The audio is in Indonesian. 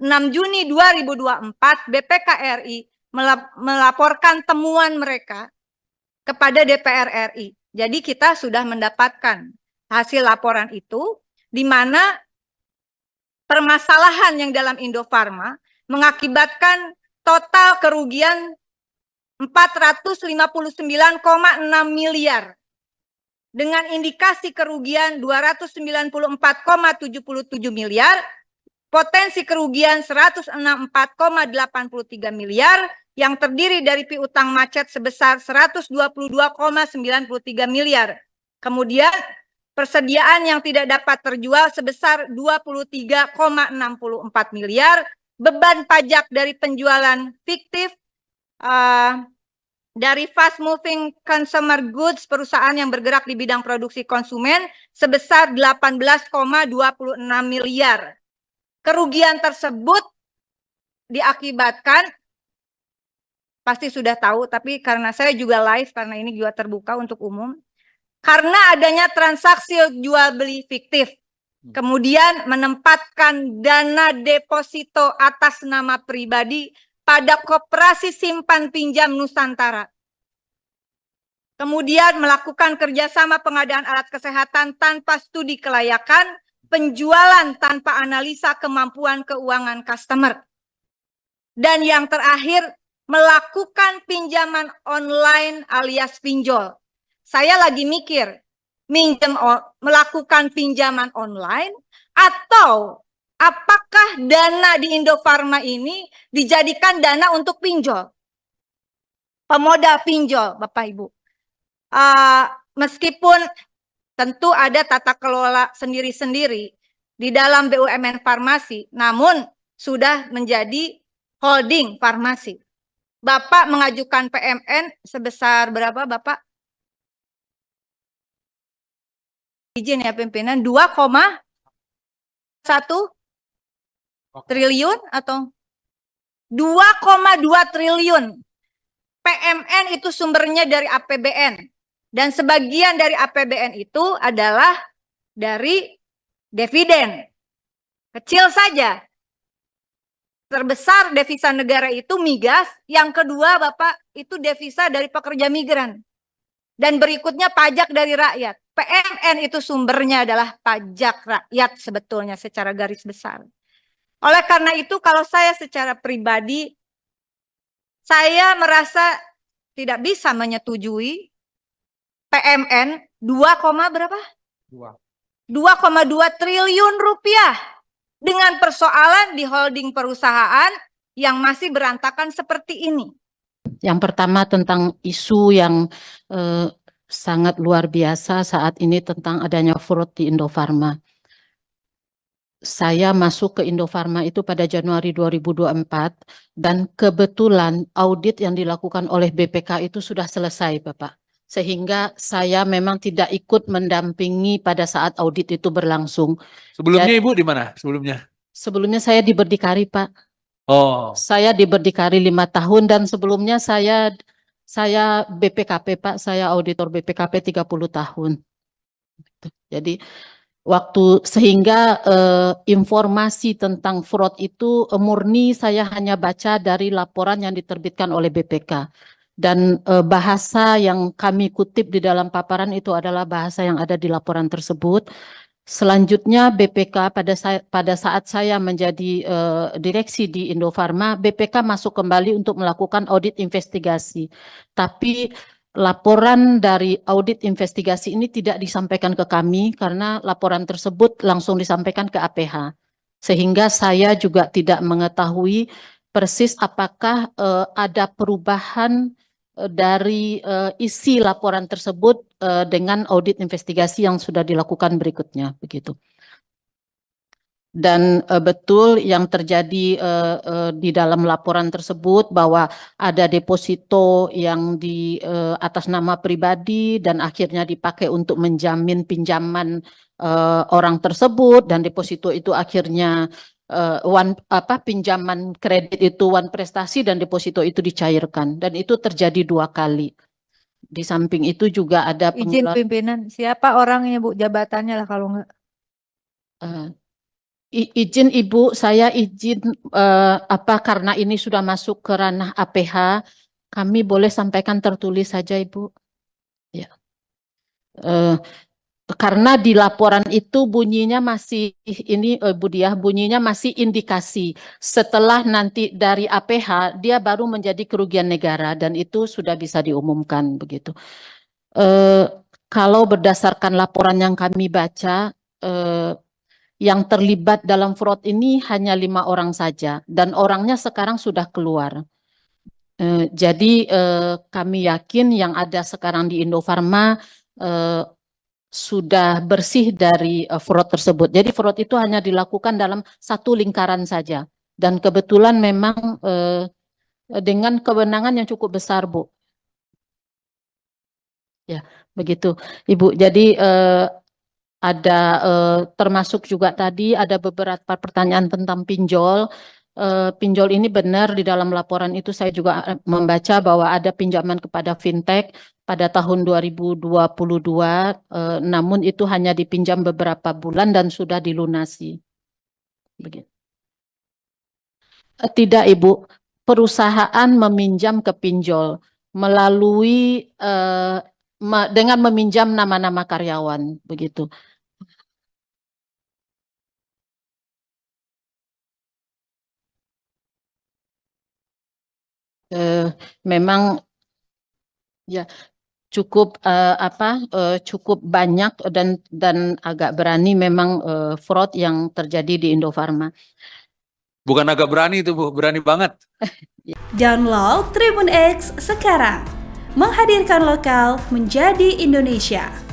6 Juni 2024 BPKRI melaporkan temuan mereka kepada DPR RI. Jadi kita sudah mendapatkan hasil laporan itu di mana permasalahan yang dalam Indofarma mengakibatkan total kerugian 459,6 miliar dengan indikasi kerugian 294,77 miliar Potensi kerugian 164,83 miliar yang terdiri dari piutang macet sebesar 122,93 miliar. Kemudian persediaan yang tidak dapat terjual sebesar 23,64 miliar, beban pajak dari penjualan fiktif uh, dari fast moving consumer goods perusahaan yang bergerak di bidang produksi konsumen sebesar 18,26 miliar kerugian tersebut diakibatkan pasti sudah tahu tapi karena saya juga live karena ini juga terbuka untuk umum karena adanya transaksi jual beli fiktif hmm. kemudian menempatkan dana deposito atas nama pribadi pada koperasi simpan pinjam Nusantara kemudian melakukan kerjasama pengadaan alat kesehatan tanpa studi kelayakan penjualan tanpa analisa kemampuan keuangan customer. Dan yang terakhir, melakukan pinjaman online alias pinjol. Saya lagi mikir, minjem melakukan pinjaman online atau apakah dana di Indofarma ini dijadikan dana untuk pinjol? Pemodal pinjol, Bapak Ibu. Uh, meskipun Tentu ada tata kelola sendiri-sendiri di dalam BUMN farmasi, namun sudah menjadi holding farmasi. Bapak mengajukan PMN sebesar berapa Bapak? Izin ya pimpinan 2,1 triliun atau 2,2 triliun. PMN itu sumbernya dari APBN. Dan sebagian dari APBN itu adalah dari dividen. Kecil saja. Terbesar devisa negara itu migas, yang kedua Bapak itu devisa dari pekerja migran. Dan berikutnya pajak dari rakyat. PMN itu sumbernya adalah pajak rakyat sebetulnya secara garis besar. Oleh karena itu kalau saya secara pribadi saya merasa tidak bisa menyetujui PMN 2, berapa? 2. 2,2 triliun rupiah dengan persoalan di holding perusahaan yang masih berantakan seperti ini. Yang pertama tentang isu yang eh, sangat luar biasa saat ini tentang adanya fraud di Indofarma. Saya masuk ke Indofarma itu pada Januari 2024 dan kebetulan audit yang dilakukan oleh BPK itu sudah selesai Bapak sehingga saya memang tidak ikut mendampingi pada saat audit itu berlangsung. Sebelumnya Jadi, Ibu di mana? Sebelumnya? Sebelumnya saya di Berdikari, Pak. Oh. Saya di Berdikari lima tahun dan sebelumnya saya saya BPKP, Pak. Saya auditor BPKP 30 tahun. Jadi waktu sehingga eh, informasi tentang fraud itu murni saya hanya baca dari laporan yang diterbitkan oleh BPK dan e, bahasa yang kami kutip di dalam paparan itu adalah bahasa yang ada di laporan tersebut. Selanjutnya BPK pada saya, pada saat saya menjadi e, direksi di Indofarma, BPK masuk kembali untuk melakukan audit investigasi. Tapi laporan dari audit investigasi ini tidak disampaikan ke kami karena laporan tersebut langsung disampaikan ke APH. Sehingga saya juga tidak mengetahui persis apakah e, ada perubahan Eh, dari uh, isi laporan tersebut uh, dengan audit investigasi yang sudah dilakukan berikutnya begitu. Dan uh, betul yang terjadi uh, uh, di dalam laporan tersebut bahwa ada deposito yang di uh, atas nama pribadi dan akhirnya dipakai untuk menjamin pinjaman uh, orang tersebut dan deposito itu akhirnya uh, one apa pinjaman kredit itu one prestasi dan deposito itu dicairkan dan itu terjadi dua kali. Di samping itu juga ada izin pimpinan siapa orangnya Bu jabatannya lah kalau nggak. Uh, izin Ibu, saya izin uh, apa karena ini sudah masuk ke ranah APH, kami boleh sampaikan tertulis saja Ibu. Ya. uh, karena di laporan itu bunyinya masih ini eh, Budiah ya, bunyinya masih indikasi setelah nanti dari APH dia baru menjadi kerugian negara dan itu sudah bisa diumumkan begitu. Eh, kalau berdasarkan laporan yang kami baca eh, yang terlibat dalam fraud ini hanya lima orang saja dan orangnya sekarang sudah keluar. Eh, jadi eh, kami yakin yang ada sekarang di Indofarma eh, sudah bersih dari uh, fraud tersebut. Jadi fraud itu hanya dilakukan dalam satu lingkaran saja. Dan kebetulan memang uh, dengan kewenangan yang cukup besar, Bu. Ya, begitu, Ibu. Jadi uh, ada eh, termasuk juga tadi ada beberapa pertanyaan tentang pinjol. Eh, pinjol ini benar di dalam laporan itu saya juga membaca bahwa ada pinjaman kepada fintech pada tahun 2022 eh, namun itu hanya dipinjam beberapa bulan dan sudah dilunasi. Begitu. Eh, tidak Ibu, perusahaan meminjam ke pinjol melalui eh, dengan meminjam nama-nama karyawan begitu. Eh, memang ya cukup uh, apa uh, cukup banyak eh, dan dan agak berani memang uh, fraud yang terjadi di Indofarma. Bukan agak berani itu Bu, berani banget. Download Tribun X sekarang. Menghadirkan lokal menjadi Indonesia.